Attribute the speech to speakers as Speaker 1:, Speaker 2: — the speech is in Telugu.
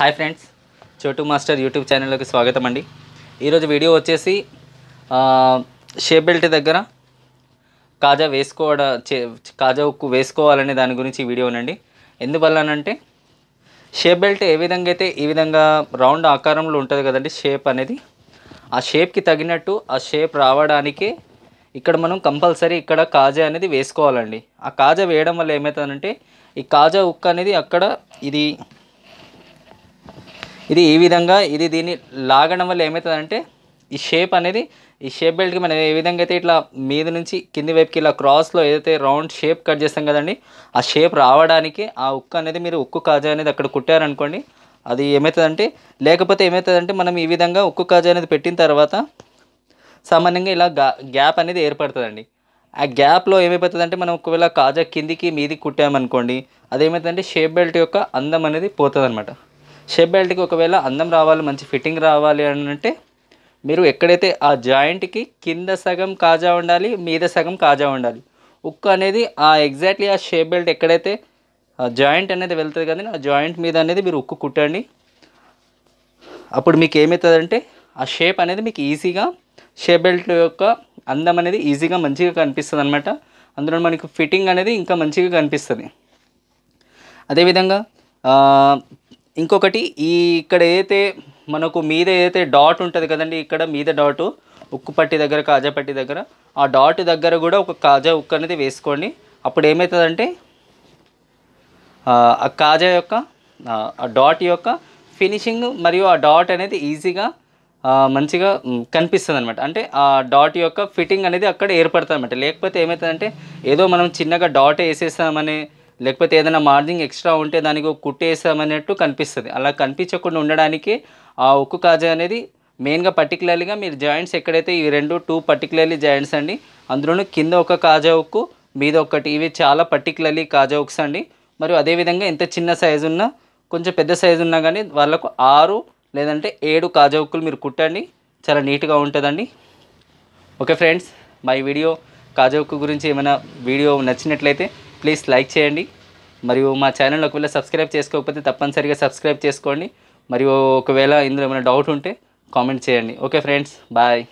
Speaker 1: hi friends Chotu master YouTube ఛానల్లోకి స్వాగతం అండి ఈరోజు వీడియో వచ్చేసి షేప్ బెల్ట్ దగ్గర కాజా వేసుకోవడ కాజా ఉక్కు వేసుకోవాలనే దాని గురించి వీడియోనండి ఎందువల్లనంటే షేప్ బెల్ట్ ఏ విధంగా అయితే ఈ విధంగా రౌండ్ ఆకారంలో ఉంటుంది కదండి షేప్ అనేది ఆ షేప్కి తగినట్టు ఆ షేప్ రావడానికి ఇక్కడ మనం కంపల్సరీ ఇక్కడ కాజా అనేది వేసుకోవాలండి ఆ కాజా వేయడం వల్ల ఏమవుతుందంటే ఈ కాజా ఉక్కు అనేది అక్కడ ఇది ఇది ఈ విధంగా ఇది దీన్ని లాగడం వల్ల ఏమవుతుందంటే ఈ షేప్ అనేది ఈ షేప్ బెల్ట్కి మనం ఏ విధంగా అయితే ఇట్లా మీద నుంచి కింది వైపుకి ఇలా క్రాస్లో ఏదైతే రౌండ్ షేప్ కట్ చేస్తాం కదండి ఆ షేప్ రావడానికి ఆ ఉక్కు అనేది మీరు ఉక్కు కాజా అనేది అక్కడ కుట్టారనుకోండి అది ఏమవుతుందంటే లేకపోతే ఏమవుతుందంటే మనం ఈ విధంగా ఉక్కు కాజా అనేది పెట్టిన తర్వాత సామాన్యంగా ఇలా గ్యాప్ అనేది ఏర్పడుతుందండి ఆ గ్యాప్లో ఏమైపోతుందంటే మనం ఒకవేళ కాజా కిందికి మీది కుట్టామనుకోండి అదేమవుతుందంటే షేప్ బెల్ట్ యొక్క అందం అనేది పోతుంది షేప్ బెల్ట్కి ఒకవేళ అందం రావాలి మంచి ఫిట్టింగ్ రావాలి అని అంటే మీరు ఎక్కడైతే ఆ జాయింట్కి కింద సగం కాజా ఉండాలి మీద సగం కాజా ఉండాలి ఉక్కు అనేది ఆ ఎగ్జాక్ట్లీ ఆ షేప్ బెల్ట్ ఎక్కడైతే ఆ జాయింట్ అనేది వెళ్తుంది కదా ఆ జాయింట్ మీద అనేది మీరు ఉక్కు కుట్టండి అప్పుడు మీకు ఏమవుతుందంటే ఆ షేప్ అనేది మీకు ఈజీగా షేప్ బెల్ట్ యొక్క అందం అనేది ఈజీగా మంచిగా కనిపిస్తుంది అనమాట అందులో మనకి ఫిట్టింగ్ అనేది ఇంకా మంచిగా కనిపిస్తుంది అదేవిధంగా ఇంకొకటి ఈ ఇక్కడ ఏదైతే మనకు మీద ఏదైతే డాట్ ఉంటుంది కదండి ఇక్కడ మీద డాటు ఉక్కు పట్టి దగ్గర కాజా పట్టి దగ్గర ఆ డాట్ దగ్గర కూడా ఒక కాజా ఉక్కు అనేది వేసుకోండి అప్పుడు ఏమవుతుందంటే ఆ కాజా యొక్క ఆ డాట్ యొక్క ఫినిషింగ్ మరియు ఆ డాట్ అనేది ఈజీగా మంచిగా కనిపిస్తుంది అనమాట అంటే ఆ డాట్ యొక్క ఫిట్టింగ్ అనేది అక్కడ ఏర్పడుతుంది అనమాట లేకపోతే ఏమవుతుందంటే ఏదో మనం చిన్నగా డాట్ వేసేస్తామనే లేకపోతే ఏదైనా మార్నింగ్ ఎక్స్ట్రా ఉంటే దానికి కుట్టేసామన్నట్టు కనిపిస్తుంది అలా కనిపించకుండా ఉండడానికి ఆ ఉక్కు కాజా అనేది మెయిన్గా పర్టికులర్లీగా మీరు జాయింట్స్ ఎక్కడైతే ఈ రెండు టూ పర్టికులర్లీ జాయింట్స్ అండి అందులోనూ కింద ఒక కాజా ఉక్కు మీద ఒకటి ఇవి చాలా పర్టికులర్లీ కాజా ఉక్స్ అండి మరియు అదేవిధంగా ఎంత చిన్న సైజు ఉన్నా కొంచెం పెద్ద సైజు ఉన్నా కానీ వాళ్ళకు ఆరు లేదంటే ఏడు కాజా ఉక్కులు మీరు కుట్టండి చాలా నీట్గా ఉంటుందండి ఓకే ఫ్రెండ్స్ మై వీడియో కాజా ఉక్కు గురించి ఏమైనా వీడియో నచ్చినట్లయితే ప్లీజ్ లైక్ చేయండి మరియు మా ఛానల్ ఒకవేళ సబ్స్క్రైబ్ చేసుకోకపోతే తప్పనిసరిగా సబ్స్క్రైబ్ చేసుకోండి మరియు ఒకవేళ ఇందులో ఏమైనా డౌట్ ఉంటే కామెంట్ చేయండి ఓకే ఫ్రెండ్స్ బాయ్